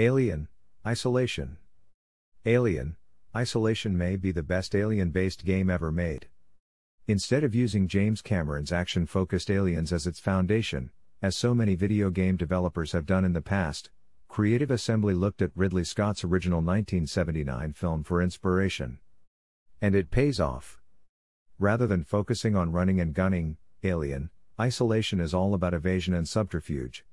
Alien, Isolation. Alien, Isolation may be the best alien based game ever made. Instead of using James Cameron's action focused aliens as its foundation, as so many video game developers have done in the past, Creative Assembly looked at Ridley Scott's original 1979 film for inspiration. And it pays off. Rather than focusing on running and gunning, Alien, Isolation is all about evasion and subterfuge.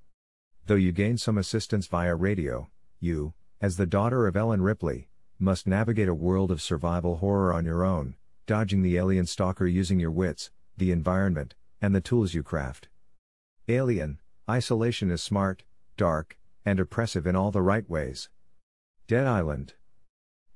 Though you gain some assistance via radio, you, as the daughter of Ellen Ripley, must navigate a world of survival horror on your own, dodging the alien stalker using your wits, the environment, and the tools you craft. Alien, isolation is smart, dark, and oppressive in all the right ways. Dead Island.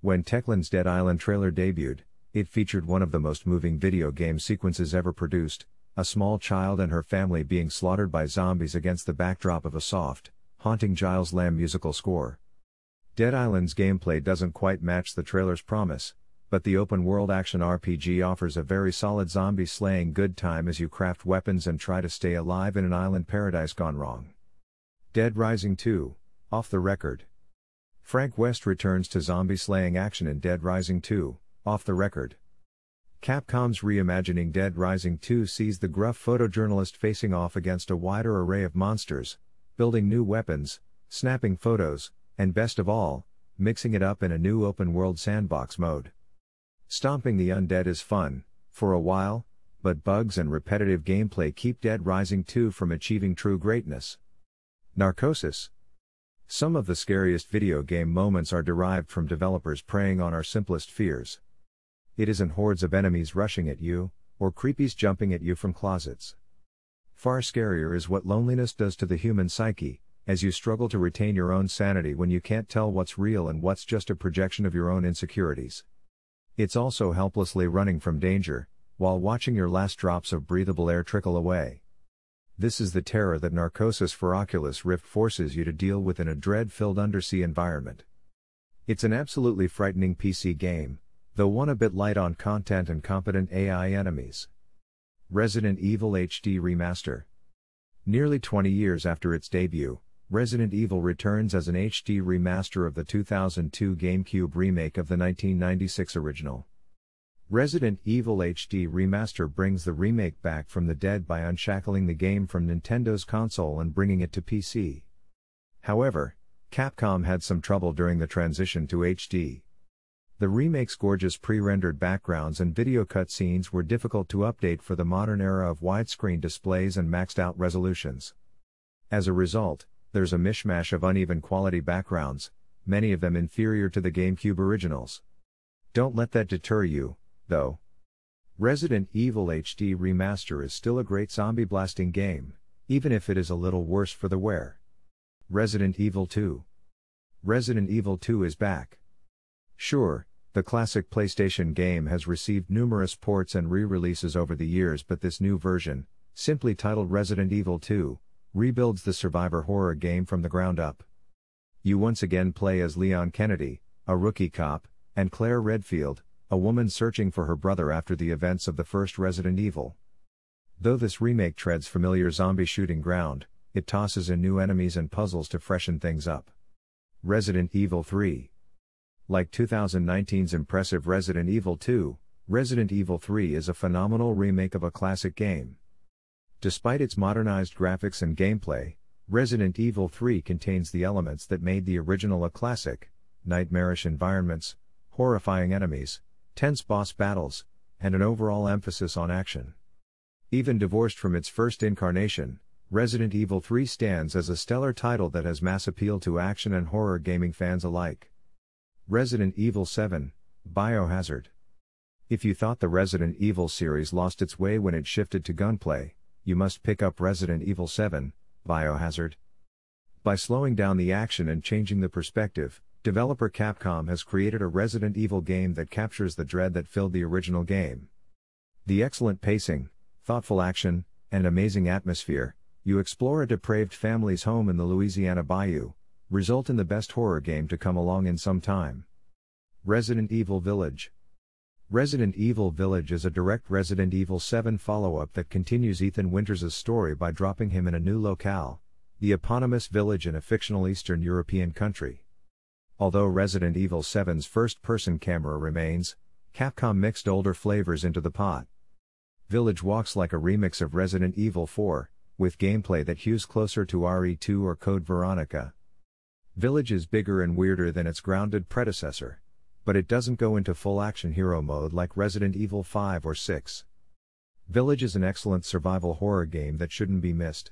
When Techland's Dead Island trailer debuted, it featured one of the most moving video game sequences ever produced a small child and her family being slaughtered by zombies against the backdrop of a soft, haunting Giles Lamb musical score. Dead Island's gameplay doesn't quite match the trailer's promise, but the open world action RPG offers a very solid zombie slaying good time as you craft weapons and try to stay alive in an island paradise gone wrong. Dead Rising 2, off the record. Frank West returns to zombie slaying action in Dead Rising 2, off the record. Capcom's reimagining Dead Rising 2 sees the gruff photojournalist facing off against a wider array of monsters, building new weapons, snapping photos, and best of all, mixing it up in a new open world sandbox mode. Stomping the undead is fun, for a while, but bugs and repetitive gameplay keep Dead Rising 2 from achieving true greatness. Narcosis. Some of the scariest video game moments are derived from developers preying on our simplest fears. It isn't hordes of enemies rushing at you, or creepies jumping at you from closets. Far scarier is what loneliness does to the human psyche, as you struggle to retain your own sanity when you can't tell what's real and what's just a projection of your own insecurities. It's also helplessly running from danger, while watching your last drops of breathable air trickle away. This is the terror that Narcosis Oculus Rift forces you to deal with in a dread filled undersea environment. It's an absolutely frightening PC game, though one a bit light on content and competent AI enemies. Resident Evil HD Remaster. Nearly 20 years after its debut, Resident Evil returns as an HD remaster of the 2002 GameCube remake of the 1996 original. Resident Evil HD Remaster brings the remake back from the dead by unshackling the game from Nintendo's console and bringing it to PC. However, Capcom had some trouble during the transition to HD, the remake's gorgeous pre-rendered backgrounds and video cutscenes were difficult to update for the modern era of widescreen displays and maxed-out resolutions. As a result, there's a mishmash of uneven quality backgrounds, many of them inferior to the GameCube originals. Don't let that deter you, though. Resident Evil HD Remaster is still a great zombie blasting game, even if it is a little worse for the wear. Resident Evil 2 Resident Evil 2 is back. Sure, the classic PlayStation game has received numerous ports and re releases over the years, but this new version, simply titled Resident Evil 2, rebuilds the survivor horror game from the ground up. You once again play as Leon Kennedy, a rookie cop, and Claire Redfield, a woman searching for her brother after the events of the first Resident Evil. Though this remake treads familiar zombie shooting ground, it tosses in new enemies and puzzles to freshen things up. Resident Evil 3 like 2019's impressive Resident Evil 2, Resident Evil 3 is a phenomenal remake of a classic game. Despite its modernized graphics and gameplay, Resident Evil 3 contains the elements that made the original a classic nightmarish environments, horrifying enemies, tense boss battles, and an overall emphasis on action. Even divorced from its first incarnation, Resident Evil 3 stands as a stellar title that has mass appeal to action and horror gaming fans alike. Resident Evil 7, Biohazard. If you thought the Resident Evil series lost its way when it shifted to gunplay, you must pick up Resident Evil 7, Biohazard. By slowing down the action and changing the perspective, developer Capcom has created a Resident Evil game that captures the dread that filled the original game. The excellent pacing, thoughtful action, and amazing atmosphere, you explore a depraved family's home in the Louisiana Bayou, result in the best horror game to come along in some time. Resident Evil Village Resident Evil Village is a direct Resident Evil 7 follow up that continues Ethan Winters' story by dropping him in a new locale, the eponymous village in a fictional Eastern European country. Although Resident Evil 7's first person camera remains, Capcom mixed older flavors into the pot. Village walks like a remix of Resident Evil 4, with gameplay that hews closer to RE2 or Code Veronica. Village is bigger and weirder than its grounded predecessor, but it doesn't go into full action hero mode like Resident Evil 5 or 6. Village is an excellent survival horror game that shouldn't be missed.